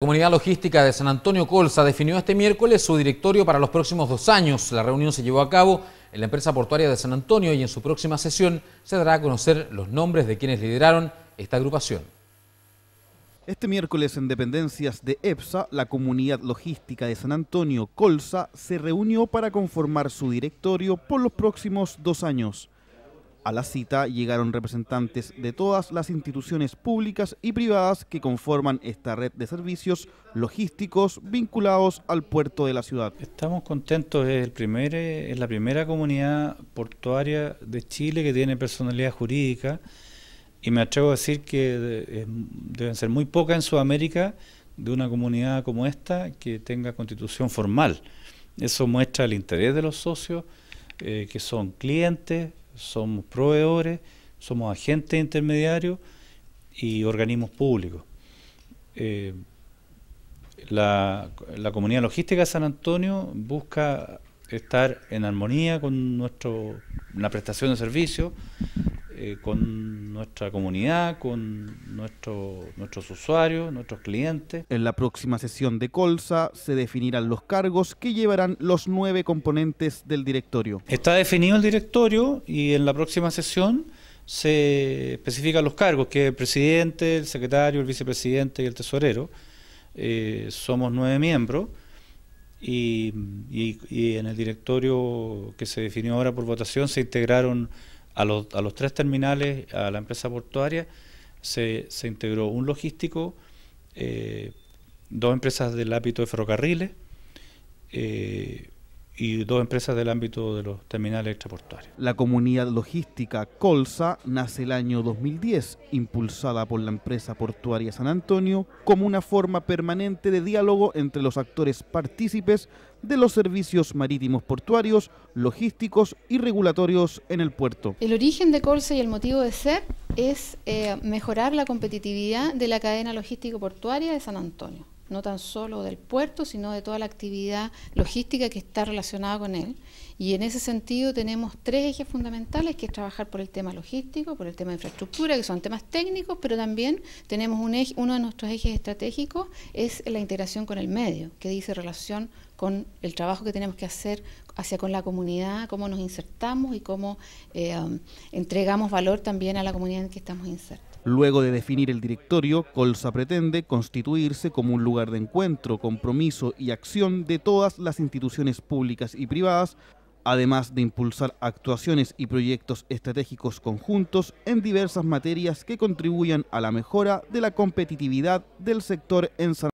La Comunidad Logística de San Antonio Colsa definió este miércoles su directorio para los próximos dos años. La reunión se llevó a cabo en la empresa portuaria de San Antonio y en su próxima sesión se dará a conocer los nombres de quienes lideraron esta agrupación. Este miércoles en dependencias de EPSA, la Comunidad Logística de San Antonio Colza se reunió para conformar su directorio por los próximos dos años. A la cita llegaron representantes de todas las instituciones públicas y privadas que conforman esta red de servicios logísticos vinculados al puerto de la ciudad. Estamos contentos, es, el primer, eh, es la primera comunidad portuaria de Chile que tiene personalidad jurídica y me atrevo a decir que deben ser muy pocas en Sudamérica de una comunidad como esta que tenga constitución formal. Eso muestra el interés de los socios, eh, que son clientes, somos proveedores, somos agentes intermediarios y organismos públicos. Eh, la, comunidad logística de San Antonio busca estar en armonía con nuestro, la prestación de servicios eh, con nuestra comunidad, con nuestros usuarios, nuestros clientes. En la próxima sesión de Colsa se definirán los cargos que llevarán los nueve componentes del directorio. Está definido el directorio y en la próxima sesión se especifican los cargos, que el presidente, el secretario, el vicepresidente y el tesorero. Eh, somos nueve miembros. y, en el directorio que se definió ahora por votación se integraron a los, tres terminales, a la empresa portuaria, se, integró un logístico, eh, dos empresas del ámbito de ferrocarriles, eh, y dos empresas del ámbito de los terminales extraportuarios. La comunidad logística Colsa nace el año 2010, impulsada por la empresa portuaria San Antonio, como una forma permanente de diálogo entre los actores partícipes de los servicios marítimos portuarios, logísticos y regulatorios en el puerto. El origen de Colsa y el motivo de ser es eh, mejorar la competitividad de la cadena logístico-portuaria de San Antonio no tan solo del puerto, sino de toda la actividad logística que está relacionada con él. Y en ese sentido tenemos tres ejes fundamentales, que es trabajar por el tema logístico, por el tema de infraestructura, que son temas técnicos, pero también tenemos uno de nuestros ejes estratégicos es la integración con el medio, que dice relación con el trabajo que tenemos que hacer hacia con la comunidad, cómo nos insertamos y cómo eh, um, entregamos valor también a la comunidad en que estamos insertos. Luego de definir el directorio, Colsa pretende constituirse como un lugar de encuentro, compromiso y acción de todas las instituciones públicas y privadas, además de impulsar actuaciones y proyectos estratégicos conjuntos en diversas materias que contribuyan a la mejora de la competitividad del sector en San